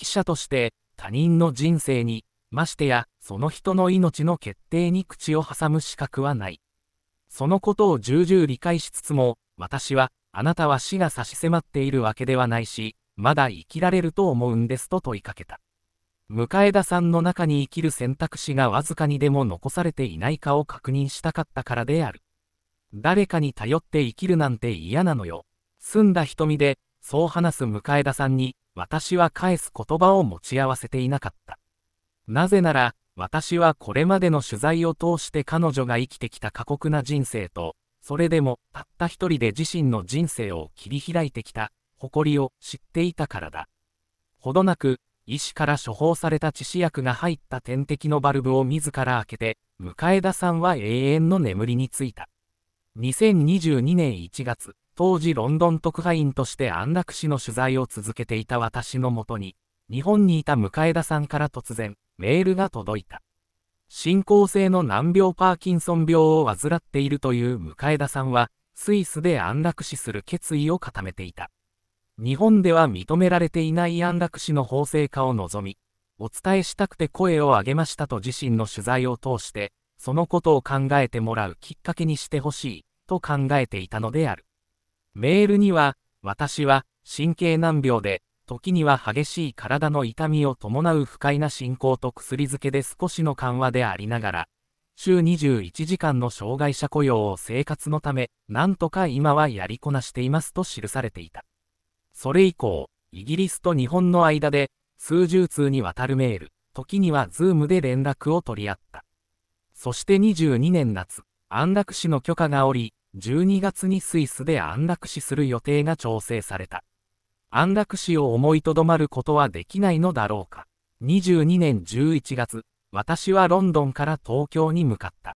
記者として他人の人生にましてやその人の命の決定に口を挟む資格はないそのことを重々理解しつつも私はあなたは死が差し迫っているわけではないしまだ生きられると思うんですと問いかけた向枝さんの中に生きる選択肢がわずかにでも残されていないかを確認したかったからである誰かに頼って生きるなんて嫌なのよ澄んだ瞳でそう話す向田さんに、私は返す言葉を持ち合わせていなかった。なぜなら、私はこれまでの取材を通して彼女が生きてきた過酷な人生と、それでもたった一人で自身の人生を切り開いてきた、誇りを知っていたからだ。ほどなく、医師から処方された致死薬が入った点滴のバルブを自ら開けて、向田さんは永遠の眠りについた。2022年1月、当時ロンドン特派員として安楽死の取材を続けていた私のもとに、日本にいた向枝さんから突然、メールが届いた。進行性の難病パーキンソン病を患っているという向枝さんは、スイスで安楽死する決意を固めていた。日本では認められていない安楽死の法制化を望み、お伝えしたくて声を上げましたと自身の取材を通して、そのことを考えてもらうきっかけにしてほしい、と考えていたのである。メールには、私は神経難病で、時には激しい体の痛みを伴う不快な進行と薬漬けで少しの緩和でありながら、週21時間の障害者雇用を生活のため、なんとか今はやりこなしていますと記されていた。それ以降、イギリスと日本の間で、数十通にわたるメール、時にはズームで連絡を取り合った。そして22年夏、安楽死の許可が下り、12月にスイスで安楽死する予定が調整された。安楽死を思いとどまることはできないのだろうか。22年11月、私はロンドンから東京に向かった。